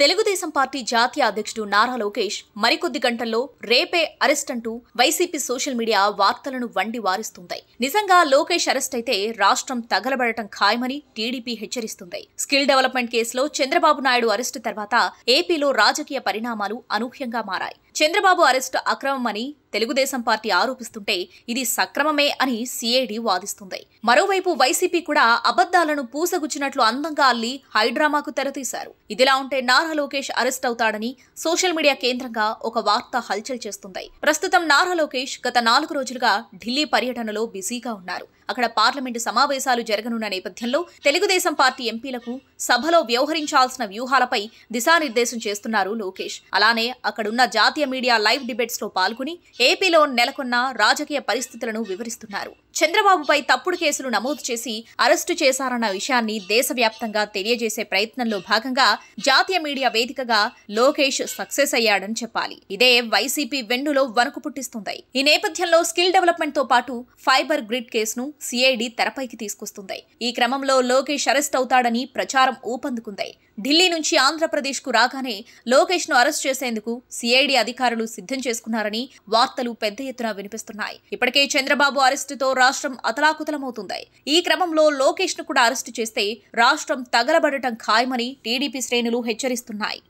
Telugu Desam party జాతీయ అధ్యక్షుడు నారా లోకేష్ మరికొద్ది గంటల్లో రేపే అరెస్ట్ అంటూ వైసీపీ సోషల్ మీడియా వార్తలను వండి వారిస్తుంది నిజంగా లోకేష్ అరెస్ట్ అయితే రాష్ట్రం తగలబడటం ఖాయమని టీడీపీ హెచ్చరిస్తుంది స్కిల్ డెవలప్మెంట్ కేసులో చంద్రబాబు నాయుడు అరెస్టు తర్వాత ఏపీలో రాజకీయ పరిణామాలు అనూహ్యంగా మారాయి చంద్రబాబు అరెస్టు అక్రమమని తెలుగుదేశం పార్టీ ఆరోపిస్తుంటే ఇది సక్రమమే అని సిఐడి వాదిస్తుంది మరోవైపు వైసీపీ కూడా అబద్దాలను పూసగుచ్చినట్లు అందంగా అల్లి హైడ్రామాకు తెరతీశారు ఇదిలా ఉంటే నారా లోకేష్ అరెస్ట్ అవుతాడని సోషల్ మీడియా కేంద్రంగా ఒక వార్త హల్చల్ చేస్తుంది ప్రస్తుతం నారా లోకేష్ గత నాలుగు రోజులుగా ఢిల్లీ పర్యటనలో బిజీగా ఉన్నారు అక్కడ పార్లమెంటు సమావేశాలు జరగనున్న నేపథ్యంలో తెలుగుదేశం పార్టీ ఎంపీలకు సభలో వ్యవహరించాల్సిన వ్యూహాలపై దిశానిర్దేశం చేస్తున్నారు లోకేష్ అలానే అక్కడున్న జాతీయ జాతీయ మీడియా లైవ్ లో పాల్గొని ఏపీలో నెలకొన్న రాజకీయ పరిస్థితులను వివరిస్తున్నారు చంద్రబాబుపై తప్పుడు కేసులు నమోదు చేసి అరెస్టు చేశారన్న విషయాన్ని దేశవ్యాప్తంగా తెలియజేసే ప్రయత్నంలో భాగంగా జాతీయ మీడియా వేదికగా లోకేష్ సక్సెస్ అయ్యాడని చెప్పాలి ఇదే వైసీపీ వెన్నులో వణుకు పుట్టిస్తుంది ఈ నేపథ్యంలో స్కిల్ డెవలప్మెంట్ తో పాటు ఫైబర్ గ్రిడ్ కేసును సిఐడి తెరపైకి తీసుకొస్తుంది ఈ క్రమంలో లోకేష్ అరెస్ట్ అవుతాడని ప్రచారం ఊపందుకుంది ఢిల్లీ నుంచి ఆంధ్రప్రదేశ్ కు రాగానే లోకేష్ ను అరెస్ట్ చేసేందుకు సిఐడి అధికారులు సిద్ధం చేసుకున్నారని వార్తలు పెద్ద ఎత్తున వినిపిస్తున్నాయి ఇప్పటికే చంద్రబాబు అరెస్టుతో రాష్ట్రం అతలాకుతలమవుతుంది ఈ క్రమంలో లోకేష్ ను కూడా అరెస్టు చేస్తే రాష్ట్రం తగలబడటం ఖాయమని టీడీపీ శ్రేణులు హెచ్చరిస్తున్నాయి